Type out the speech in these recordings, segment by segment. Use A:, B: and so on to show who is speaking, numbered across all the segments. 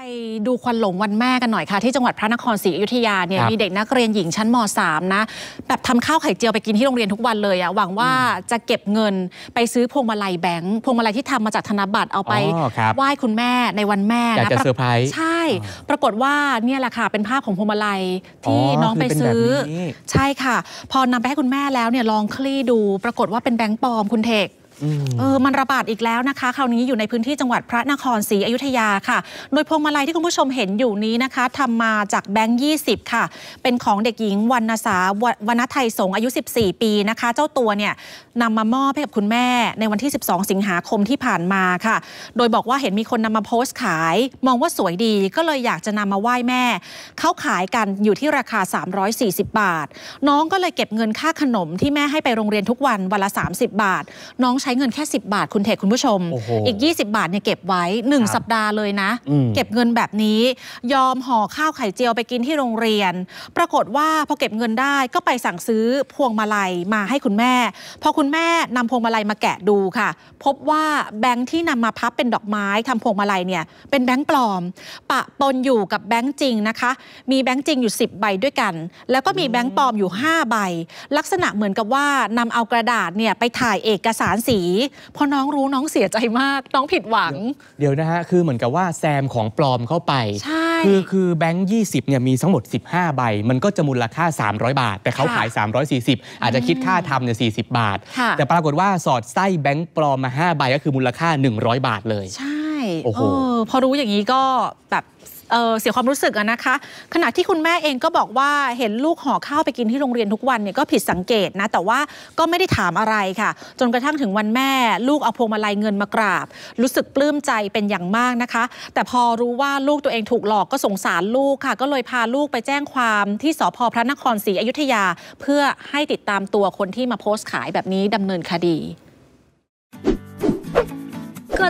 A: ไปดูควันหลงวันแม่กันหน่อยค่ะ ที่จังหวัดพระนครศรีอยุธยาเนี่ยมีเด็กนักเรียนหญิงชั้นม .3 นะแบบทำข้าวไข่เจียวไปกินที่โรงเรียนทุกวันเลยอะหวังว่าจะเก็บเงินไปซื้อพวงมาลัยแบงค์พวงมาลัยที่ทำมาจากธนบัตรเอาไป ไหว้คุณแม่ในวันแม่นะจะเซอร์ไพรส์ใช่ ปรากฏว่าเนี่ยแหละค่ะเป็นภาพของพวงมาลัยที่น้องไปซื้อใช่ค่ะ พอนำไปให้คุณแม่แล้วเนี่ยลองคลี่ดู ปรากฏว่าเป็นแบงค์ปลอมคุณเทกเออ มันระบาดอีกแล้วนะคะ คราวนี้อยู่ในพื้นที่จังหวัดพระนครศรีอยุธยาค่ะ โดยพวงมาลัยที่คุณผู้ชมเห็นอยู่นี้นะคะทำมาจากแบงค์ยีค่ะ เป็นของเด็กหญิงวรรณสาวรรณไทยสงอายุ 14 ปีนะคะ เจ้าตัวเนี่ยนำมามอบให้กับคุณแม่ในวันที่ 12 สิงหาคมที่ผ่านมาค่ะ โดยบอกว่าเห็นมีคนนำมาโพสต์ขาย มองว่าสวยดี ก็เลยอยากจะนำมาไหว้แม่เขาขายกันอยู่ที่ราคา 340 บาท น้องก็เลยเก็บเงินค่าขนมที่แม่ให้ไปโรงเรียนทุกวันวันละ 30 บาท น้องใช้เงินแค่ 10 บาทคุณเทคคุณผู้ชม อีก 20 บาทเนี่ยเก็บไว้ 1 สัปดาห์เลยนะ เก็บเงินแบบนี้ ยอมห่อข้าวไข่เจียวไปกินที่โรงเรียน ปรากฏว่าพอเก็บเงินได้ก็ไปสั่งซื้อพวงมาลัยมาให้คุณแม่พอคุณแม่นำพวงมาลัยมาแกะดูค่ะ พบว่าแบงค์ที่นำมาพับเป็นดอกไม้ทำพวงมาลัยเนี่ย เป็นแบงค์ปลอม ปะปนอยู่กับแบงค์จริงนะคะ มีแบงค์จริงอยู่ 10ใบด้วยกัน แล้วก็มีแบงค์ปลอมอยู่ 5 ใบ ลักษณะเหมือนกับว่านำเอากระดาษเนี่ยไปถ่ายเอกสารสีีพอน้องรู้น้องเสียใจมาก น้องผิดหวัง
B: เดี๋ยวนะฮะ คือเหมือนกับว่าแซมของปลอมเข้าไป ใช่ คือคือแบงค์ยี่สิบเนี่ยมีทั้งหมด 15 ใบ มันก็จะมูลค่า 300 บาท แต่เขาขาย 340 อาจจะคิดค่าทำเนี่ยสีบาท แต่ปรากฏว่าสอดไส้แบงค์ปลอมมา5ใบก็คือมูลค่า 100 บาทเลย ใช
A: ่ โอ้โหพอรู้อย่างนี้ก็แบบเเสียความรู้สึกนะคะขณะที่คุณแม่เองก็บอกว่าเห็นลูกห่อข้าวไปกินที่โรงเรียนทุกวันเนี่ยก็ผิดสังเกตนะแต่ว่าก็ไม่ได้ถามอะไรค่ะ จนกระทั่งถึงวันแม่ลูกเอาพวงมาลัยเงินมากราบ รู้สึกปลื้มใจเป็นอย่างมากนะคะ แต่พอรู้ว่าลูกตัวเองถูกหลอกก็สงสารลูกค่ะ ก็เลยพาลูกไปแจ้งความ ที่สพพระนครศรีอยุธยา เพื่อให้ติดตามตัวคนที่มาโพสต์ขายแบบนี้ดำเนินคดี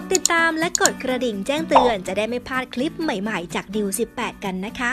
A: ดติดตามและกดกระดิ่งแจ้งเตือนจะได้ไม่พลาดคลิปใหม่ๆจากดิว18 กันนะคะ